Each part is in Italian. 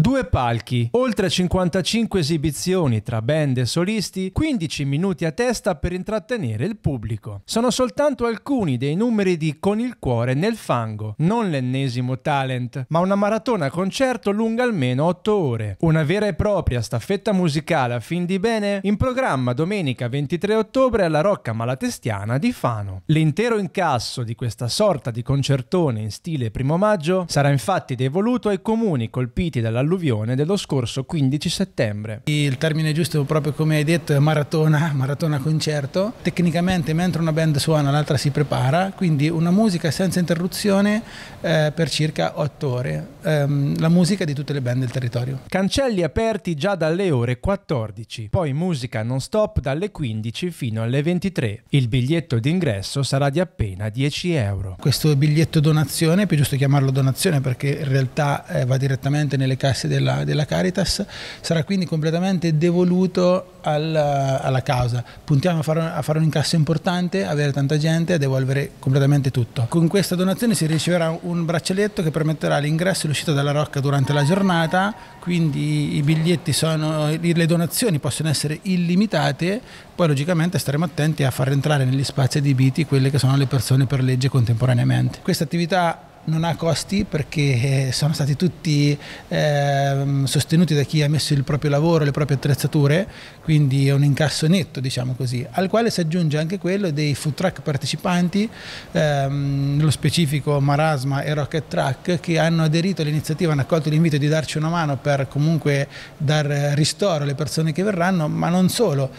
Due palchi, oltre 55 esibizioni tra band e solisti, 15 minuti a testa per intrattenere il pubblico. Sono soltanto alcuni dei numeri di Con il cuore nel fango, non l'ennesimo talent, ma una maratona concerto lunga almeno 8 ore. Una vera e propria staffetta musicale a fin di bene in programma domenica 23 ottobre alla Rocca Malatestiana di Fano. L'intero incasso di questa sorta di concertone in stile primo maggio sarà infatti devoluto ai comuni colpiti dalla dell'alluvione dello scorso 15 settembre. Il termine giusto, proprio come hai detto, è maratona, maratona concerto. Tecnicamente, mentre una band suona, l'altra si prepara, quindi una musica senza interruzione eh, per circa 8 ore. Ehm, la musica di tutte le band del territorio. Cancelli aperti già dalle ore 14, poi musica non stop dalle 15 fino alle 23. Il biglietto d'ingresso sarà di appena 10 euro. Questo biglietto donazione, più giusto chiamarlo donazione perché in realtà eh, va direttamente nelle case successi della, della Caritas, sarà quindi completamente devoluto alla, alla causa. Puntiamo a fare, a fare, un incasso importante, avere tanta gente e devolvere completamente tutto. Con questa donazione si riceverà un braccialetto che permetterà l'ingresso e l'uscita dalla Rocca durante la giornata, quindi i biglietti sono, le donazioni possono essere illimitate, poi logicamente staremo attenti a far entrare negli spazi adibiti quelle che sono le persone per legge contemporaneamente. Questa attività non ha costi perché eh, sono stati tutti eh, sostenuti da chi ha messo il proprio lavoro, le proprie attrezzature, quindi è un incasso netto, diciamo così, al quale si aggiunge anche quello dei food truck partecipanti, ehm, nello specifico Marasma e Rocket Truck, che hanno aderito all'iniziativa, hanno accolto l'invito di darci una mano per comunque dar ristoro alle persone che verranno, ma non solo,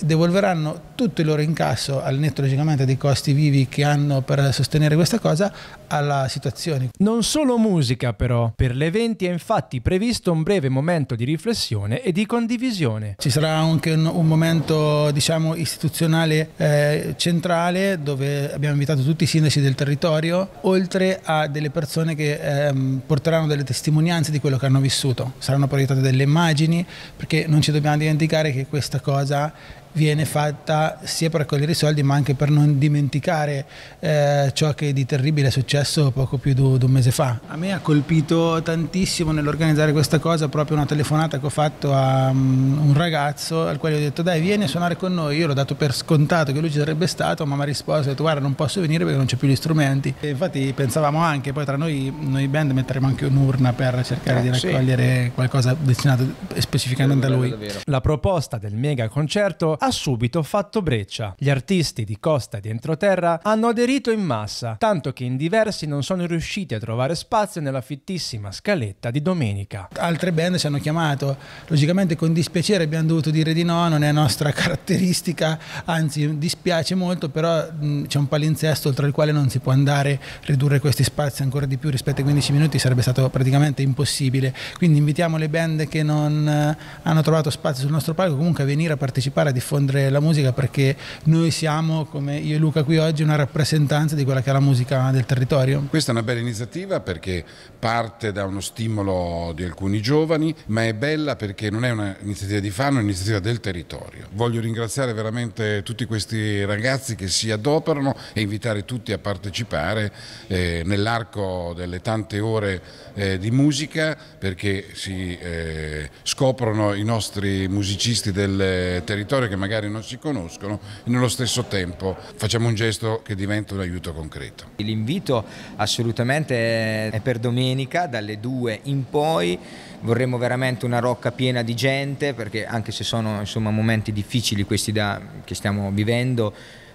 devolveranno tutto il loro incasso al netto logicamente dei costi vivi che hanno per sostenere questa cosa alla situazione. Non solo musica però, per l'evento è infatti previsto un breve momento di riflessione e di condivisione. Ci sarà anche un, un momento diciamo istituzionale eh, centrale dove abbiamo invitato tutti i sindaci del territorio oltre a delle persone che eh, porteranno delle testimonianze di quello che hanno vissuto. Saranno proiettate delle immagini perché non ci dobbiamo dimenticare che questa cosa viene fatta sia per raccogliere i soldi ma anche per non dimenticare eh, ciò che di terribile è successo poco più di un mese fa. A me ha colpito tantissimo nell'organizzare questa cosa proprio una telefonata che ho fatto a um, un ragazzo al quale ho detto dai vieni a suonare con noi, io l'ho dato per scontato che lui ci sarebbe stato ma mi ha risposto ha detto guarda non posso venire perché non c'è più gli strumenti e infatti pensavamo anche poi tra noi, noi band metteremo anche un'urna per cercare eh, di ah, raccogliere sì. qualcosa destinato specificamente a lui. La proposta del mega concerto ha subito fatto breccia. Gli artisti di costa e di entroterra hanno aderito in massa, tanto che in diversi non sono riusciti a trovare spazio nella fittissima scaletta di domenica. Altre band ci hanno chiamato, logicamente con dispiacere abbiamo dovuto dire di no, non è nostra caratteristica, anzi dispiace molto, però c'è un palinsesto oltre il quale non si può andare, ridurre questi spazi ancora di più rispetto ai 15 minuti sarebbe stato praticamente impossibile, quindi invitiamo le band che non eh, hanno trovato spazio sul nostro palco comunque a venire a partecipare a differenti diffondere la musica perché noi siamo, come io e Luca qui oggi, una rappresentanza di quella che è la musica del territorio. Questa è una bella iniziativa perché parte da uno stimolo di alcuni giovani, ma è bella perché non è un'iniziativa di Fano, è un'iniziativa del territorio. Voglio ringraziare veramente tutti questi ragazzi che si adoperano e invitare tutti a partecipare eh, nell'arco delle tante ore eh, di musica perché si eh, scoprono i nostri musicisti del territorio che magari non si conoscono e nello stesso tempo facciamo un gesto che diventa un aiuto concreto. L'invito assolutamente è per domenica dalle 2 in poi, vorremmo veramente una rocca piena di gente perché anche se sono insomma, momenti difficili questi da, che stiamo vivendo,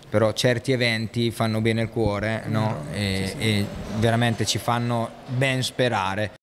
però certi eventi fanno bene il cuore no? e, e veramente ci fanno ben sperare.